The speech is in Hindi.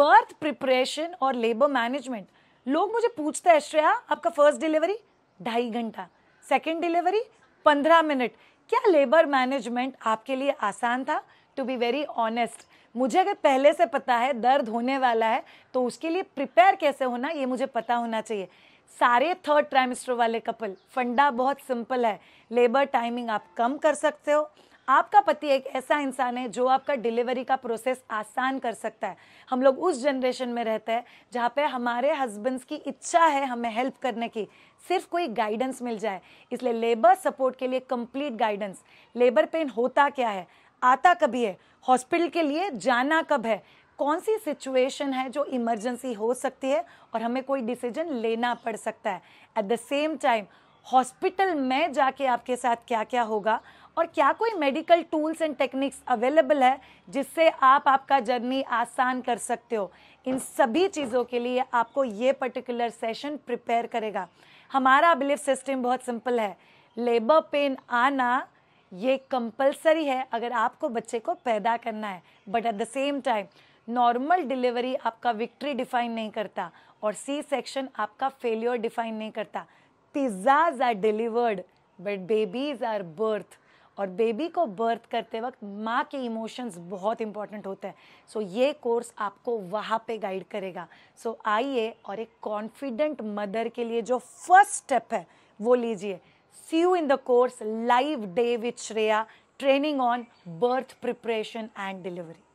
बर्थ प्रिपरेशन और लेबर मैनेजमेंट लोग मुझे पूछते हैं श्रेया आपका फर्स्ट डिलीवरी ढाई घंटा सेकेंड डिलीवरी पंद्रह मिनट क्या लेबर मैनेजमेंट आपके लिए आसान था टू बी वेरी ऑनेस्ट मुझे अगर पहले से पता है दर्द होने वाला है तो उसके लिए प्रिपेयर कैसे होना ये मुझे पता होना चाहिए सारे थर्ड ट्राइमिस्टर वाले कपल फंडा बहुत सिंपल है लेबर टाइमिंग आप कम कर सकते हो आपका पति एक ऐसा इंसान है जो आपका डिलीवरी का प्रोसेस आसान कर सकता है हम लोग उस जनरेशन में रहते हैं जहाँ पे हमारे हस्बैंड्स की इच्छा है हमें हेल्प करने की सिर्फ कोई गाइडेंस मिल जाए इसलिए लेबर सपोर्ट के लिए कंप्लीट गाइडेंस लेबर पेन होता क्या है आता कभी है हॉस्पिटल के लिए जाना कब है कौन सी सिचुएशन है जो इमरजेंसी हो सकती है और हमें कोई डिसीजन लेना पड़ सकता है at the same time hospital में जाके आपके साथ क्या क्या होगा और क्या कोई medical tools and techniques available है जिससे आप आपका जर्नी आसान कर सकते हो इन सभी चीज़ों के लिए आपको ये पर्टिकुलर सेशन प्रिपेयर करेगा हमारा बिलीफ सिस्टम बहुत सिंपल है लेबर पेन आना ये कंपलसरी है अगर आपको बच्चे को पैदा करना है but at the same time normal delivery आपका विक्ट्री डिफाइन नहीं करता और सी सेक्शन आपका फेलियर डिफाइन नहीं करता pizzas are delivered but babies are birth और बेबी को बर्थ करते वक्त माँ के इमोशंस बहुत इंपॉर्टेंट होते हैं सो so, ये कोर्स आपको वहाँ पे गाइड करेगा सो so, आइए और एक कॉन्फिडेंट मदर के लिए जो फर्स्ट स्टेप है वो लीजिए see you in the course live day with Shreya training on birth preparation and delivery